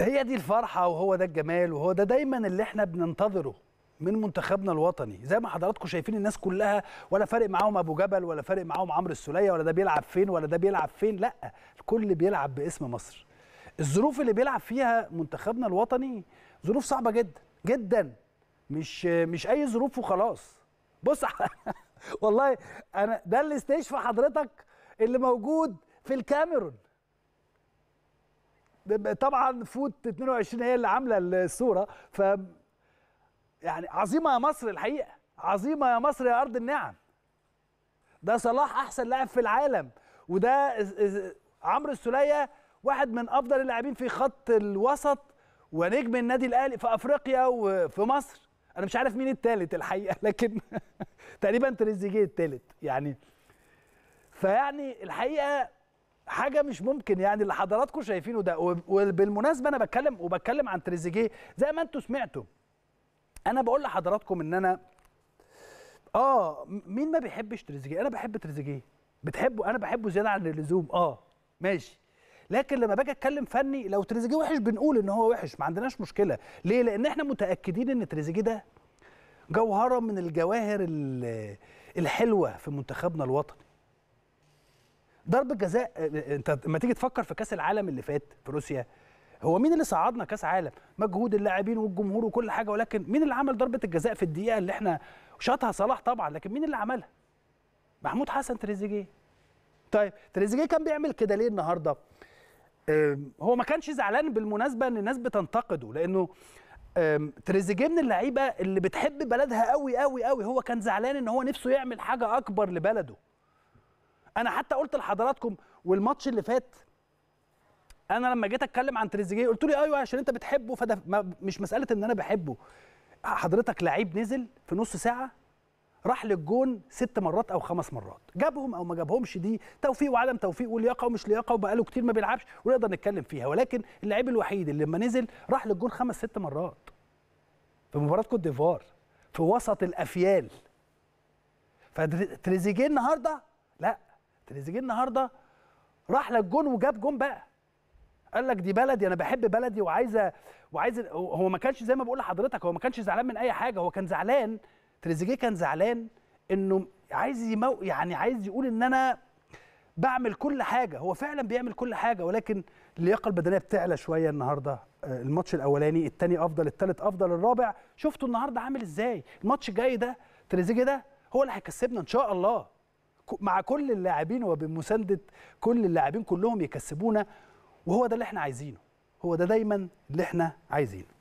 هي دي الفرحه وهو ده الجمال وهو ده دايما اللي احنا بننتظره من منتخبنا الوطني زي ما حضراتكم شايفين الناس كلها ولا فارق معاهم ابو جبل ولا فارق معاهم عمرو السوليه ولا ده بيلعب فين ولا ده بيلعب فين لا الكل بيلعب باسم مصر الظروف اللي بيلعب فيها منتخبنا الوطني ظروف صعبه جدا جدا مش مش اي ظروف وخلاص بص والله انا ده اللي استشفى حضرتك اللي موجود في الكاميرون طبعا فوت 22 هي اللي عامله الصوره ف يعني عظيمه يا مصر الحقيقه عظيمه يا مصر يا ارض النعم ده صلاح احسن لاعب في العالم وده عمرو السوليه واحد من افضل اللاعبين في خط الوسط ونجم النادي الاهلي في افريقيا وفي مصر انا مش عارف مين الثالث الحقيقه لكن تقريبا تريزيجيه الثالث يعني فيعني الحقيقه حاجه مش ممكن يعني اللي حضراتكم شايفينه ده وبالمناسبه انا بتكلم وبتكلم عن تريزيجيه زي ما انتم سمعتوا انا بقول لحضراتكم ان انا اه مين ما بيحبش تريزيجيه انا بحب تريزيجيه بتحبه انا بحبه زياده عن اللزوم اه ماشي لكن لما باجي اتكلم فني لو تريزيجيه وحش بنقول ان هو وحش ما عندناش مشكله ليه لان احنا متاكدين ان تريزيجيه ده جوهره من الجواهر الحلوه في منتخبنا الوطني ضربه جزاء آه، آه، انت لما تيجي تفكر في كاس العالم اللي فات في روسيا هو مين اللي صعدنا كاس عالم مجهود اللاعبين والجمهور وكل حاجه ولكن مين اللي عمل ضربه الجزاء في الدقيقه اللي احنا شاطها صلاح طبعا لكن مين اللي عملها محمود حسن تريزيجيه طيب تريزيجيه كان بيعمل كده ليه النهارده هو ما كانش زعلان بالمناسبه ان الناس بتنتقده لانه تريزيجيه من اللعيبه اللي بتحب بلدها قوي قوي قوي هو كان زعلان ان هو نفسه يعمل حاجه اكبر لبلده انا حتى قلت لحضراتكم والماتش اللي فات انا لما جيت اتكلم عن تريزيجيه قلت لي ايوه عشان انت بتحبه فده مش مساله ان انا بحبه حضرتك لعيب نزل في نص ساعه راح للجون ست مرات او خمس مرات جابهم او ما جابهمش دي توفيق وعدم توفيق ولياقه ومش لياقه وبقاله كتير ما بيلعبش ونقدر نتكلم فيها ولكن اللعيب الوحيد اللي لما نزل راح للجون خمس ست مرات في مباراه كوت ديفوار في وسط الافيال فتريزيجيه النهارده لا تريزيجيه النهارده راح للجون وجاب جون بقى قال لك دي بلدي انا بحب بلدي وعايزه وعايز هو ما كانش زي ما بقول لحضرتك هو ما كانش زعلان من اي حاجه هو كان زعلان تريزيجيه كان زعلان انه عايز يمو يعني عايز يقول ان انا بعمل كل حاجه هو فعلا بيعمل كل حاجه ولكن اللياقه البدنيه بتعلى شويه النهارده آه، الماتش الاولاني الثاني افضل الثالث افضل الرابع شفتوا النهارده عامل ازاي الماتش الجاي ده تريزيجيه ده هو اللي هيكسبنا ان شاء الله مع كل اللاعبين وبمسانده كل اللاعبين كلهم يكسبونا وهو ده اللي احنا عايزينه هو ده دايما اللي احنا عايزينه